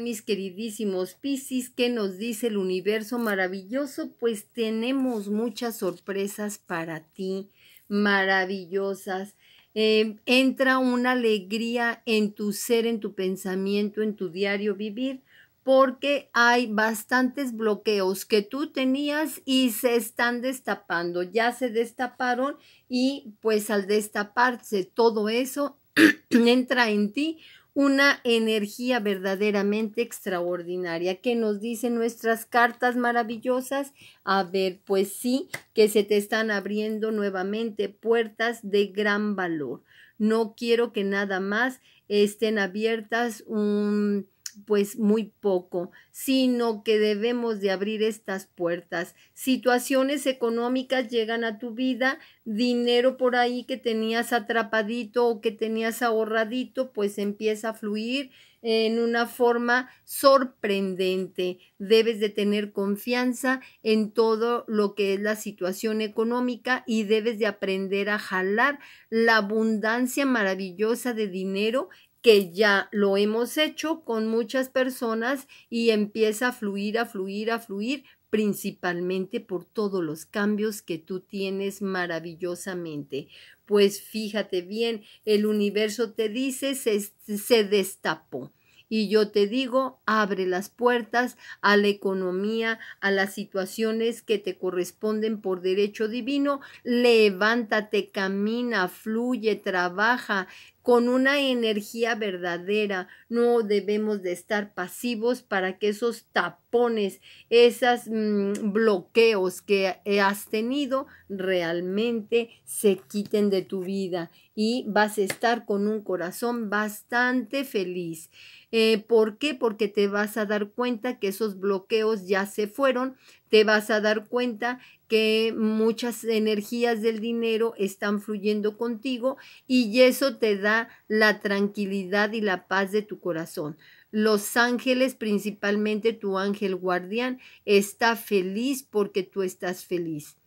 Mis queridísimos Piscis, ¿qué nos dice el universo maravilloso? Pues tenemos muchas sorpresas para ti, maravillosas. Em, entra una alegría en tu ser, en tu pensamiento, en tu diario vivir, porque hay bastantes bloqueos que tú tenías y se están destapando, ya se destaparon y pues al destaparse todo eso entra en ti una energía verdaderamente extraordinaria que nos dicen nuestras cartas maravillosas. A ver, pues sí, que se te están abriendo nuevamente puertas de gran valor. No quiero que nada más estén abiertas un pues muy poco, sino que debemos de abrir estas puertas. Situaciones económicas llegan a tu vida, dinero por ahí que tenías atrapadito o que tenías ahorradito, pues empieza a fluir en una forma sorprendente. Debes de tener confianza en todo lo que es la situación económica y debes de aprender a jalar la abundancia maravillosa de dinero que ya lo hemos hecho con muchas personas y empieza a fluir, a fluir, a fluir, principalmente por todos los cambios que tú tienes maravillosamente. Pues fíjate bien, el universo te dice se, destapó. Y yo te digo, abre las puertas a la economía, a las situaciones que te corresponden por derecho divino, levántate, camina, fluye, trabaja, con una energía verdadera. No debemos de estar pasivos para que esos tapones, esos mm, bloqueos que has tenido realmente se quiten de tu vida y vas a estar con un corazón bastante feliz. Eh, ¿Por qué? Porque te vas a dar cuenta que esos bloqueos ya se fueron, te vas a dar cuenta que muchas energías del dinero están fluyendo contigo y eso te da la tranquilidad y la paz de tu corazón. Los ángeles, principalmente tu ángel guardián, está feliz porque tú estás feliz.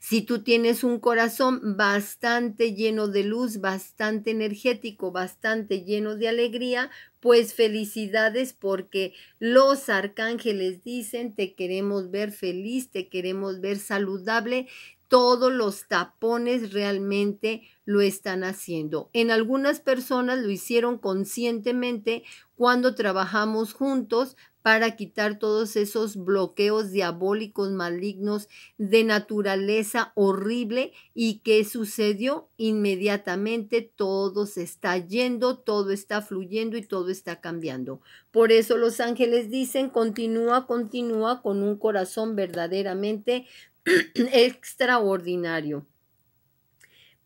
Si tú tienes un corazón bastante lleno de luz, bastante energético, bastante lleno de alegría, pues felicidades porque los arcángeles dicen te queremos ver feliz, te queremos ver saludable, todos los tapones realmente lo están haciendo. En algunas personas lo hicieron conscientemente cuando trabajamos juntos para quitar todos esos bloqueos diabólicos, malignos, de naturaleza horrible. ¿Y que sucedió? Inmediatamente todo se está yendo, todo está fluyendo y todo está cambiando. Por eso los ángeles dicen, continúa, continúa con un corazón verdaderamente extraordinario.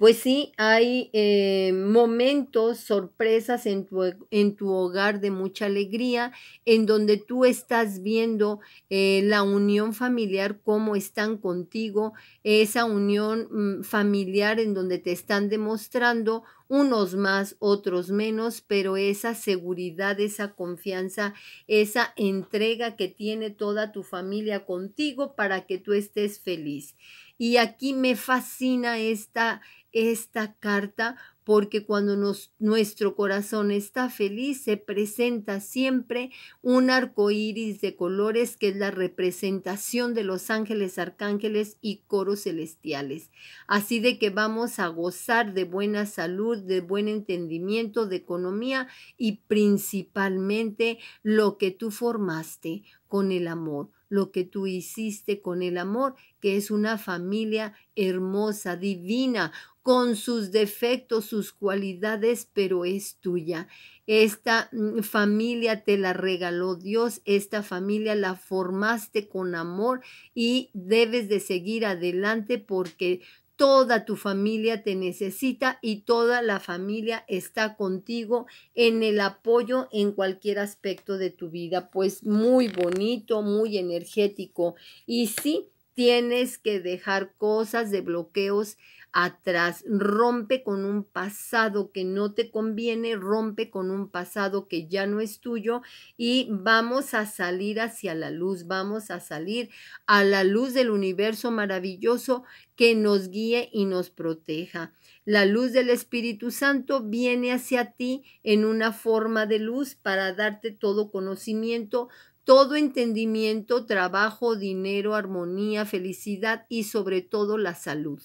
Pues sí, hay eh, momentos, sorpresas en tu, en tu, hogar de mucha alegría, en donde tú estás viendo eh, la unión familiar, cómo están contigo, esa unión mm, familiar en donde te están demostrando unos más, otros menos, pero esa seguridad, esa confianza, esa entrega que tiene toda tu familia contigo para que tú estés feliz. Y aquí me fascina esta, esta carta porque cuando nuestro corazón está feliz se presenta siempre un arco iris de colores que es la representación de los ángeles, arcángeles y coros celestiales. Así de que vamos a gozar de buena salud, de buen entendimiento, de economía y principalmente lo que tú formaste con el amor lo que tú hiciste con el amor, que es una familia hermosa, divina, con sus defectos, sus cualidades, pero es tuya. Esta mm, familia te la regaló Dios, esta familia la formaste con amor y debes de seguir adelante porque toda tu familia te necesita y toda la familia está contigo en el apoyo en cualquier aspecto de tu vida. Pues muy bonito, muy energético. Y sí, Tienes que dejar cosas de bloqueos atrás. Rompe con un pasado que no te conviene, rompe con un pasado que ya no es tuyo y vamos a salir hacia la luz, vamos a salir a la luz del universo maravilloso que nos guíe y nos proteja. La luz del Espíritu Santo viene hacia ti en una forma de luz para darte todo conocimiento, todo entendimiento, trabajo, dinero, armonía, felicidad y sobre todo la salud.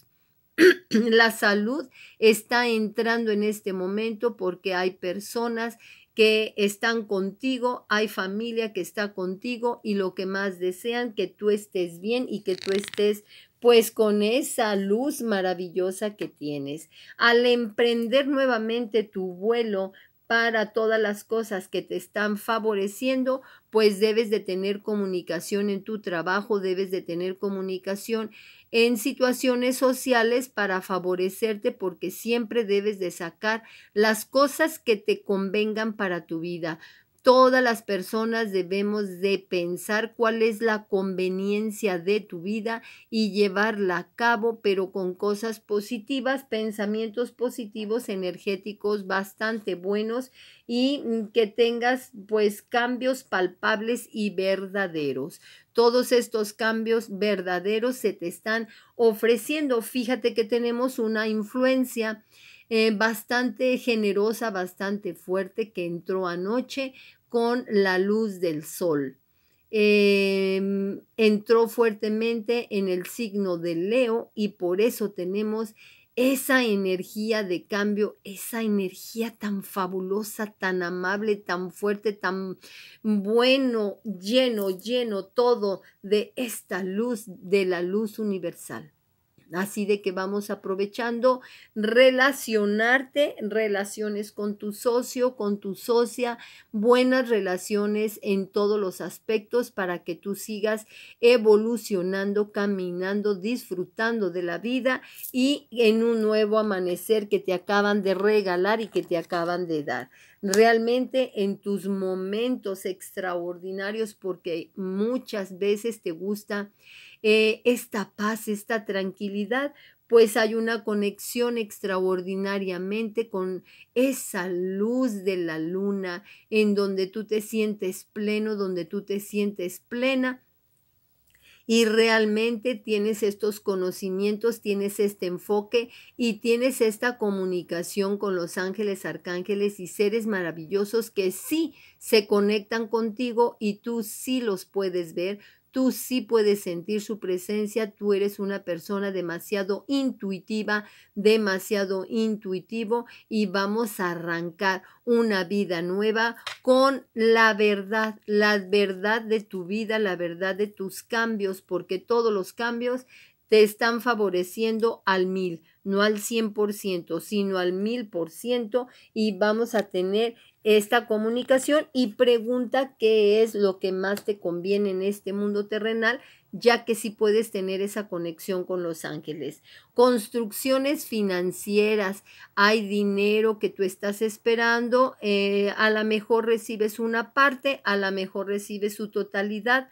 la salud está entrando en este momento porque hay personas que están contigo, hay familia que está contigo y lo que más desean, que tú estés bien y que tú estés pues con esa luz maravillosa que tienes. Al emprender nuevamente tu vuelo, para todas las cosas que te están favoreciendo, pues debes de tener comunicación en tu trabajo, debes de tener comunicación en situaciones sociales para favorecerte, porque siempre debes de sacar las cosas que te convengan para tu vida. Todas las personas debemos de pensar cuál es la conveniencia de tu vida y llevarla a cabo, pero con cosas positivas, pensamientos positivos, energéticos bastante buenos y mm, que tengas pues cambios palpables y verdaderos. Todos estos cambios verdaderos se te están ofreciendo. Fíjate que tenemos una influencia eh, bastante generosa, bastante fuerte, que entró anoche con la luz del sol. Em, entró fuertemente en el signo de Leo y por eso tenemos esa energía de cambio, esa energía tan fabulosa, tan amable, tan fuerte, tan bueno, lleno, lleno todo de esta luz, de la luz universal. Así de que vamos aprovechando relacionarte, relaciones con tu socio, con tu socia, buenas relaciones en todos los aspectos para que tú sigas evolucionando, caminando, disfrutando de la vida y en un nuevo amanecer que te acaban de regalar y que te acaban de dar. Realmente en tus momentos extraordinarios porque muchas veces te gusta eh, esta paz, esta tranquilidad, pues hay una conexión extraordinariamente con esa luz de la luna en donde tú te sientes pleno, donde tú te sientes plena y realmente tienes estos conocimientos, tienes este enfoque y tienes esta comunicación con los ángeles, arcángeles y seres maravillosos que sí se conectan contigo y tú sí los puedes ver, Tú sí puedes sentir su presencia, tú eres una persona demasiado intuitiva, demasiado intuitivo y vamos a arrancar una vida nueva con la verdad, la verdad de tu vida, la verdad de tus cambios, porque todos los cambios te están favoreciendo al mil, no al 100%, sino al mil por ciento y vamos a tener esta comunicación y pregunta qué es lo que más te conviene en este mundo terrenal, ya que si puedes tener esa conexión con los ángeles. Construcciones financieras, hay dinero que tú estás esperando, eh, a lo mejor recibes una parte, a lo mejor recibes su totalidad,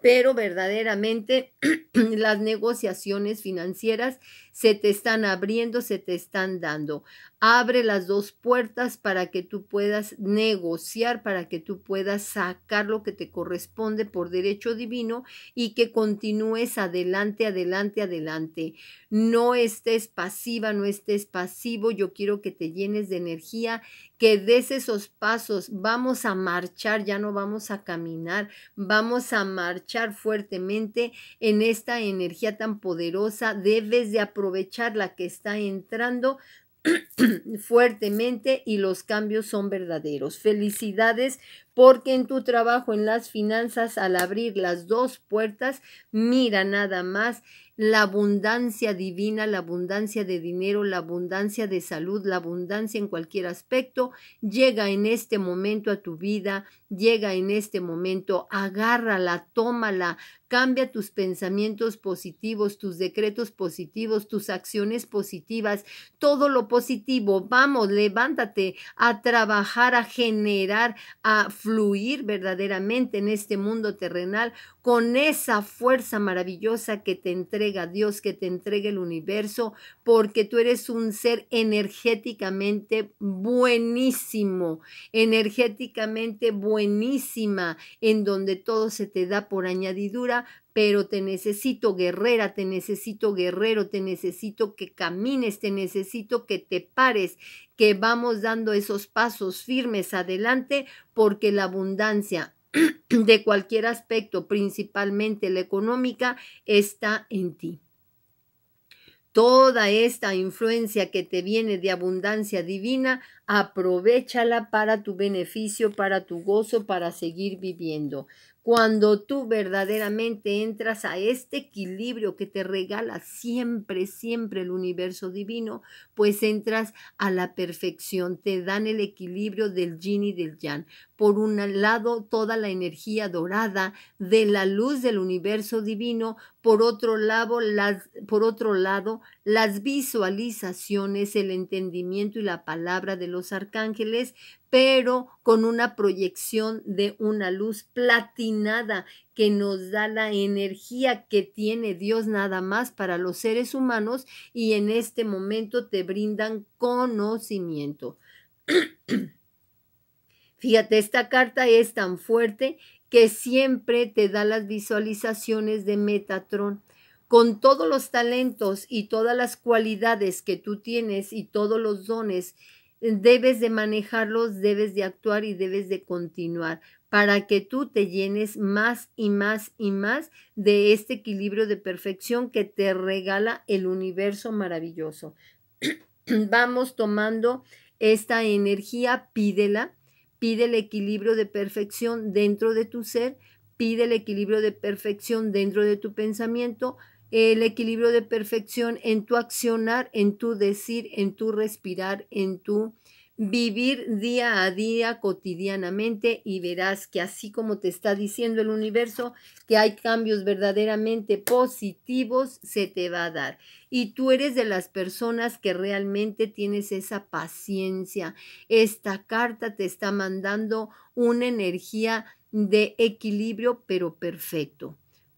pero verdaderamente las negociaciones financieras se te están abriendo, se te están dando. Abre las dos puertas para que tú puedas negociar, para que tú puedas sacar lo que te corresponde por derecho divino y que continúes adelante, adelante, adelante. No estés pasiva, no estés pasivo. Yo quiero que te llenes de energía, que des esos pasos. Vamos a marchar, ya no vamos a caminar, vamos a marchar fuertemente en esta energía tan poderosa. Debes de aprovechar aprovechar la que está entrando fuertemente y los cambios son verdaderos. Felicidades porque en tu trabajo en las finanzas, al abrir las dos puertas, mira nada más la abundancia divina, la abundancia de dinero, la abundancia de salud, la abundancia en cualquier aspecto, llega en este momento a tu vida, llega en este momento, agárrala, tómala, cambia tus pensamientos positivos, tus decretos positivos, tus acciones positivas, todo lo positivo. Vamos, levántate a trabajar, a generar, a fluir verdaderamente en este mundo terrenal con esa fuerza maravillosa que te entrega Dios, que te entrega el universo, porque tú eres un ser energéticamente buenísimo, energéticamente buenísima, en donde todo se te da por añadidura, pero te necesito guerrera, te necesito guerrero, te necesito que camines, te necesito que te pares, que vamos dando esos pasos firmes adelante, porque la abundancia de cualquier aspecto, principalmente la económica, está en ti. Toda esta influencia que te viene de abundancia divina, aprovechala para tu beneficio, para tu gozo, para seguir viviendo. Cuando tú verdaderamente entras a este equilibrio que te regala siempre, siempre el universo divino, pues entras a la perfección, te dan el equilibrio del yin y del yang. Por un lado, toda la energía dorada de la luz del universo divino, por otro lado, las, por otro lado, las visualizaciones, el entendimiento y la palabra de los arcángeles, pero con una proyección de una luz platinada que nos da la energía que tiene Dios nada más para los seres humanos y en este momento te brindan conocimiento. Fíjate, esta carta es tan fuerte que siempre te da las visualizaciones de Metatron. Con todos los talentos y todas las cualidades que tú tienes y todos los dones debes de manejarlos, debes de actuar y debes de continuar para que tú te llenes más y más y más de este equilibrio de perfección que te regala el universo maravilloso. Vamos tomando esta energía, pídela, pide el equilibrio de perfección dentro de tu ser, pide el equilibrio de perfección dentro de tu pensamiento, el equilibrio de perfección en tu accionar, en tu decir, en tu respirar, en tu vivir día a día cotidianamente y verás que así como te está diciendo el universo que hay cambios verdaderamente positivos, se te va a dar. Y tú eres de las personas que realmente tienes esa paciencia. Esta carta te está mandando una energía de equilibrio pero perfecto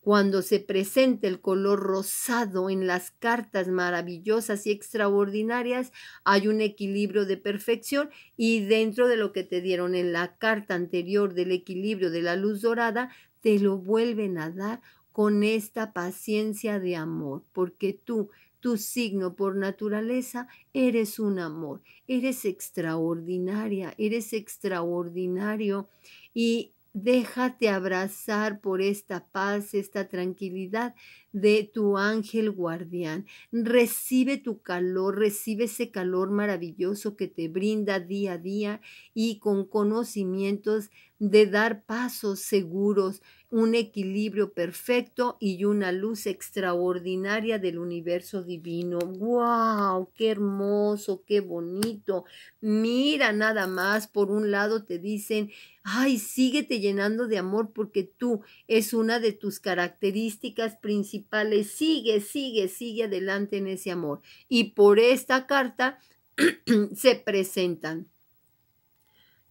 cuando se presenta el color rosado en las cartas maravillosas y extraordinarias, hay un equilibrio de perfección y dentro de lo que te dieron en la carta anterior del equilibrio de la luz dorada, te lo vuelven a dar con esta paciencia de amor, porque tú, tu signo por naturaleza, eres un amor, eres extraordinaria, eres extraordinario y Déjate abrazar por esta paz, esta tranquilidad de tu ángel guardián. Recibe tu calor, recibe ese calor maravilloso que te brinda día a día y con conocimientos de dar pasos seguros, un equilibrio perfecto y una luz extraordinaria del universo divino. ¡Wow! ¡Qué hermoso! ¡Qué bonito! Mira nada más, por un lado te dicen, ay, síguete llenando de amor porque tú es una de tus características principales sigue, sigue, sigue adelante en ese amor. Y por esta carta se presentan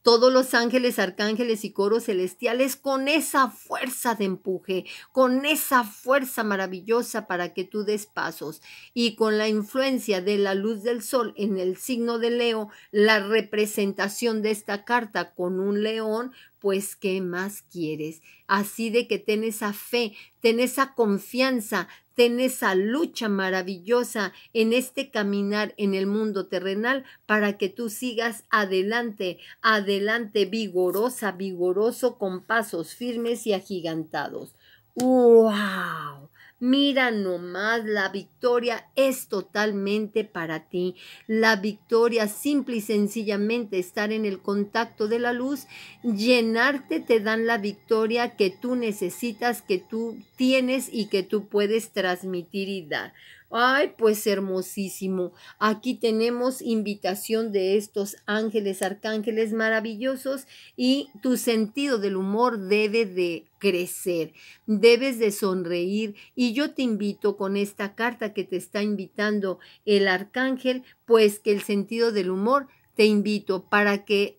todos los ángeles, arcángeles y coros celestiales con esa fuerza de empuje, con esa fuerza maravillosa para que tú des pasos y con la influencia de la luz del sol en el signo de Leo, la representación de esta carta con un león pues ¿qué más quieres? Así de que ten esa fe, ten esa confianza, ten esa lucha maravillosa en este caminar en el mundo terrenal para que tú sigas adelante, adelante, vigorosa, vigoroso, con pasos firmes y agigantados. ¡Wow! Mira nomás, la victoria es totalmente para ti. La victoria simple y sencillamente estar en el contacto de la luz, llenarte te dan la victoria que tú necesitas, que tú tienes y que tú puedes transmitir y dar. Ay, pues hermosísimo. Aquí tenemos invitación de estos ángeles, arcángeles maravillosos y tu sentido del humor debe de crecer, debes de sonreír y yo te invito con esta carta que te está invitando el arcángel, pues que el sentido del humor te invito para que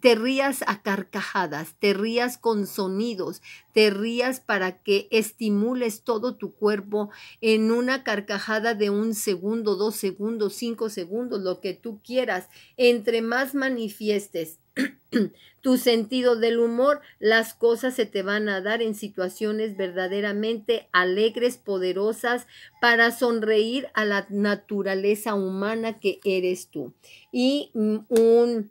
te rías a carcajadas, te rías con sonidos, te rías para que estimules todo tu cuerpo en una carcajada de un segundo, dos segundos, cinco segundos, lo que tú quieras. Entre más manifiestes tu sentido del humor, las cosas se te van a dar en situaciones verdaderamente alegres, poderosas, para sonreír a la naturaleza humana que eres tú. Y mm, un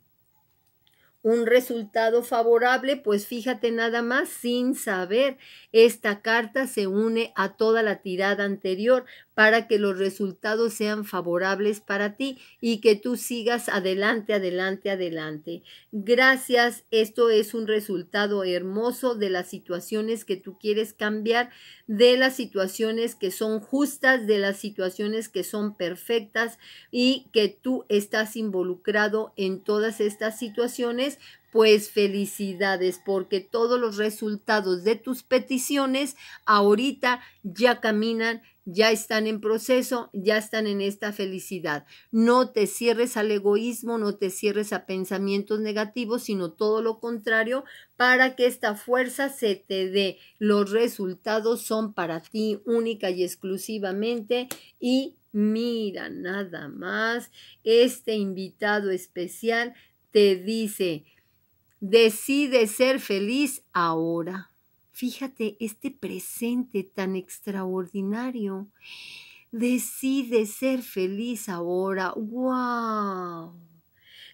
un resultado favorable, pues fíjate nada más, sin saber, esta carta se une a toda la tirada anterior para que los resultados sean favorables para ti y que tú sigas adelante, adelante, adelante. Gracias, esto es un resultado hermoso de las situaciones que tú quieres cambiar, de las situaciones que son justas, de las situaciones que son perfectas y que tú estás involucrado en todas estas situaciones pues felicidades porque todos los resultados de tus peticiones ahorita ya caminan, ya están en proceso, ya están en esta felicidad. No te cierres al egoísmo, no te cierres a pensamientos negativos, sino todo lo contrario para que esta fuerza se te dé. Los resultados son para ti única y exclusivamente y Mira, nada más, este invitado especial te dice, decide ser feliz ahora. Fíjate este presente tan extraordinario. Decide ser feliz ahora. ¡Wow!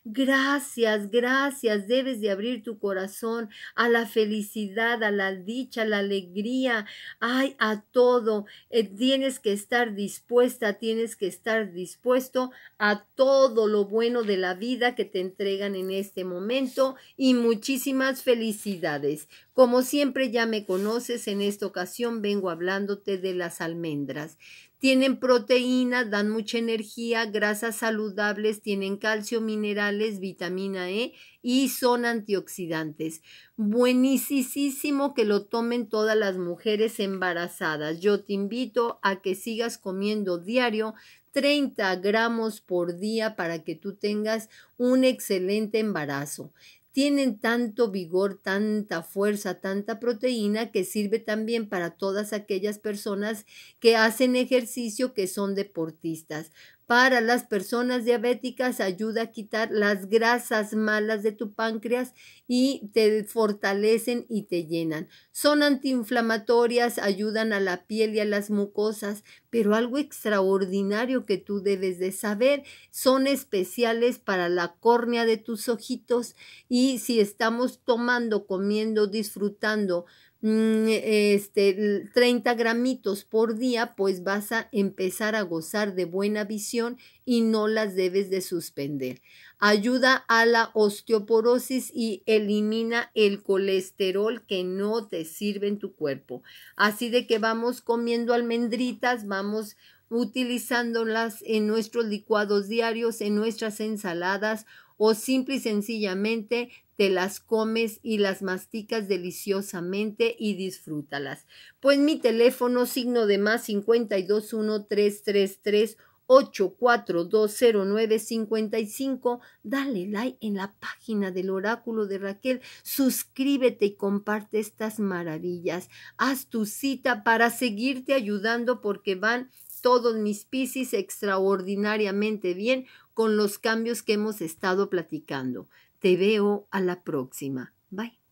Gracias, gracias. Debes de abrir tu corazón a la felicidad, a la dicha, a la alegría, ay, a todo. Eh, tienes que estar dispuesta, tienes que estar dispuesto a todo lo bueno de la vida que te entregan en este momento y muchísimas felicidades. Como siempre ya me conoces, en esta ocasión vengo hablándote de las almendras. Tienen proteínas, dan mucha energía, grasas saludables, tienen calcio, minerales, vitamina E y son antioxidantes. Buenísimo que lo tomen todas las mujeres embarazadas. Yo te invito a que sigas comiendo diario 30 gramos por día para que tú tengas un excelente embarazo tienen tanto vigor, tanta fuerza, tanta proteína que sirve también para todas aquellas personas que hacen ejercicio, que son deportistas. Para las personas diabéticas ayuda a quitar las grasas malas de tu páncreas y te fortalecen y te llenan. Son antiinflamatorias, ayudan a la piel y a las mucosas, pero algo extraordinario que tú debes de saber, son especiales para la córnea de tus ojitos y si estamos tomando, comiendo, disfrutando, Mm, e, este, 30 gramitos por día, pues vas a empezar a gozar de buena visión y no las debes de suspender. Ayuda a la osteoporosis y elimina el colesterol que no te sirve en tu cuerpo. Así de que vamos comiendo almendritas, vamos utilizándolas en nuestros licuados diarios, en nuestras ensaladas o simple y sencillamente te las comes y las masticas deliciosamente y disfrútalas. Pues mi teléfono signo de más y cinco Dale like en la página del oráculo de Raquel. Suscríbete y comparte estas maravillas. Haz tu cita para seguirte ayudando porque van todos mis Piscis extraordinariamente bien con los cambios que hemos estado platicando. Te veo a la próxima. Bye.